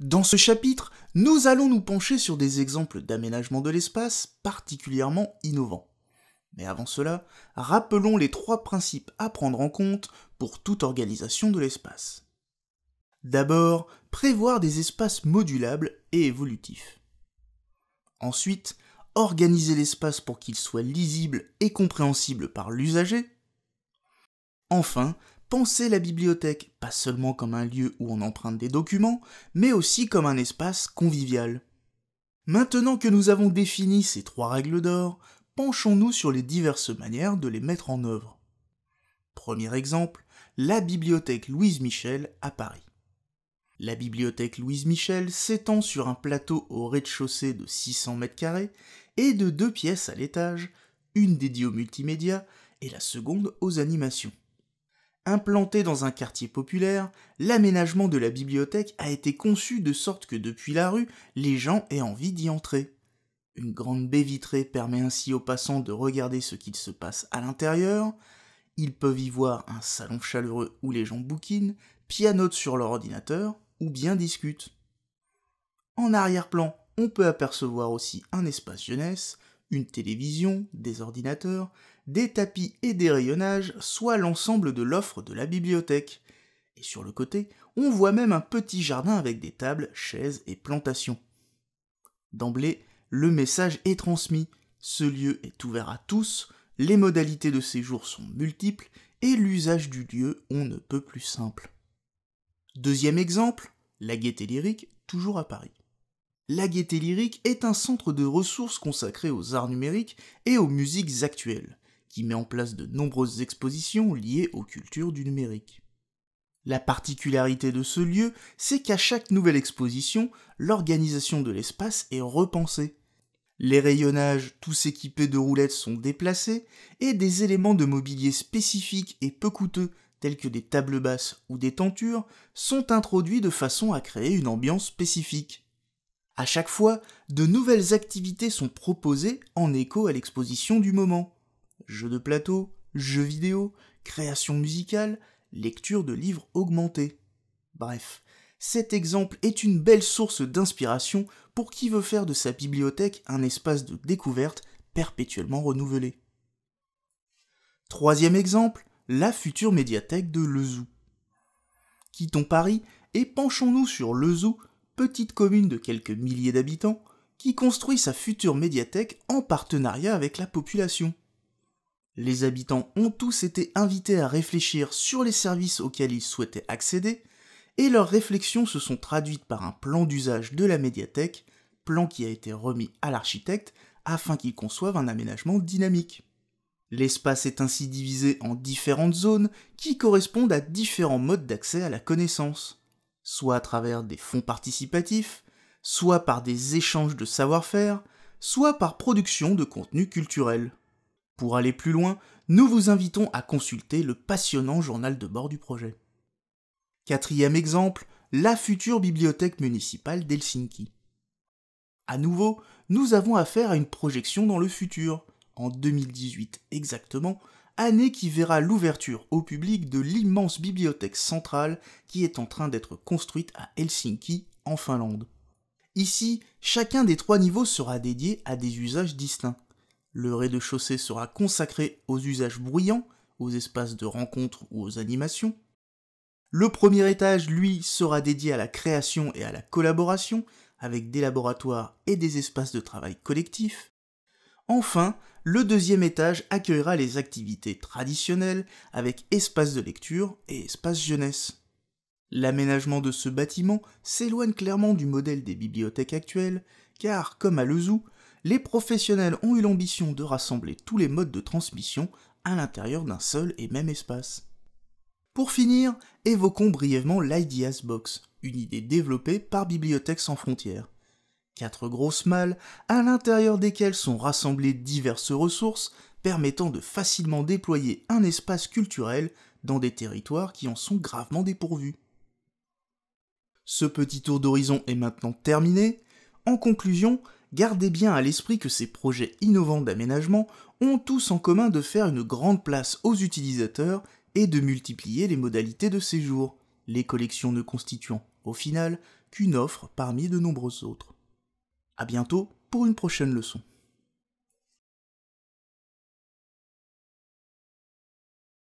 Dans ce chapitre, nous allons nous pencher sur des exemples d'aménagement de l'espace particulièrement innovants. Mais avant cela, rappelons les trois principes à prendre en compte pour toute organisation de l'espace. D'abord, prévoir des espaces modulables et évolutifs. Ensuite, organiser l'espace pour qu'il soit lisible et compréhensible par l'usager. Enfin, Pensez la bibliothèque pas seulement comme un lieu où on emprunte des documents, mais aussi comme un espace convivial. Maintenant que nous avons défini ces trois règles d'or, penchons-nous sur les diverses manières de les mettre en œuvre. Premier exemple, la bibliothèque Louise Michel à Paris. La bibliothèque Louise Michel s'étend sur un plateau au rez-de-chaussée de 600 mètres carrés et de deux pièces à l'étage, une dédiée aux multimédias et la seconde aux animations. Implanté dans un quartier populaire, l'aménagement de la bibliothèque a été conçu de sorte que depuis la rue, les gens aient envie d'y entrer. Une grande baie vitrée permet ainsi aux passants de regarder ce qu'il se passe à l'intérieur. Ils peuvent y voir un salon chaleureux où les gens bouquinent, pianotent sur leur ordinateur ou bien discutent. En arrière-plan, on peut apercevoir aussi un espace jeunesse, une télévision, des ordinateurs, des tapis et des rayonnages, soit l'ensemble de l'offre de la bibliothèque. Et sur le côté, on voit même un petit jardin avec des tables, chaises et plantations. D'emblée, le message est transmis. Ce lieu est ouvert à tous, les modalités de séjour sont multiples et l'usage du lieu on ne peut plus simple. Deuxième exemple, la gaieté lyrique, toujours à Paris. La gaieté lyrique est un centre de ressources consacré aux arts numériques et aux musiques actuelles qui met en place de nombreuses expositions liées aux cultures du numérique. La particularité de ce lieu, c'est qu'à chaque nouvelle exposition, l'organisation de l'espace est repensée. Les rayonnages, tous équipés de roulettes, sont déplacés, et des éléments de mobilier spécifiques et peu coûteux, tels que des tables basses ou des tentures, sont introduits de façon à créer une ambiance spécifique. À chaque fois, de nouvelles activités sont proposées en écho à l'exposition du moment jeux de plateau, jeux vidéo, création musicale, lecture de livres augmentés. Bref, cet exemple est une belle source d'inspiration pour qui veut faire de sa bibliothèque un espace de découverte perpétuellement renouvelé. Troisième exemple, la future médiathèque de Lezou. Quittons Paris et penchons-nous sur Lezou, petite commune de quelques milliers d'habitants, qui construit sa future médiathèque en partenariat avec la population. Les habitants ont tous été invités à réfléchir sur les services auxquels ils souhaitaient accéder, et leurs réflexions se sont traduites par un plan d'usage de la médiathèque, plan qui a été remis à l'architecte afin qu'il conçoive un aménagement dynamique. L'espace est ainsi divisé en différentes zones qui correspondent à différents modes d'accès à la connaissance, soit à travers des fonds participatifs, soit par des échanges de savoir-faire, soit par production de contenu culturel. Pour aller plus loin, nous vous invitons à consulter le passionnant journal de bord du projet. Quatrième exemple, la future bibliothèque municipale d'Helsinki. À nouveau, nous avons affaire à une projection dans le futur, en 2018 exactement, année qui verra l'ouverture au public de l'immense bibliothèque centrale qui est en train d'être construite à Helsinki, en Finlande. Ici, chacun des trois niveaux sera dédié à des usages distincts. Le rez-de-chaussée sera consacré aux usages bruyants, aux espaces de rencontre ou aux animations. Le premier étage, lui, sera dédié à la création et à la collaboration, avec des laboratoires et des espaces de travail collectifs. Enfin, le deuxième étage accueillera les activités traditionnelles, avec espaces de lecture et espaces jeunesse. L'aménagement de ce bâtiment s'éloigne clairement du modèle des bibliothèques actuelles, car, comme à Lezoux, les professionnels ont eu l'ambition de rassembler tous les modes de transmission à l'intérieur d'un seul et même espace. Pour finir, évoquons brièvement l'Ideas Box, une idée développée par Bibliothèque sans frontières. Quatre grosses malles, à l'intérieur desquelles sont rassemblées diverses ressources permettant de facilement déployer un espace culturel dans des territoires qui en sont gravement dépourvus. Ce petit tour d'horizon est maintenant terminé. En conclusion, gardez bien à l'esprit que ces projets innovants d'aménagement ont tous en commun de faire une grande place aux utilisateurs et de multiplier les modalités de séjour, les collections ne constituant, au final, qu'une offre parmi de nombreuses autres. A bientôt pour une prochaine leçon.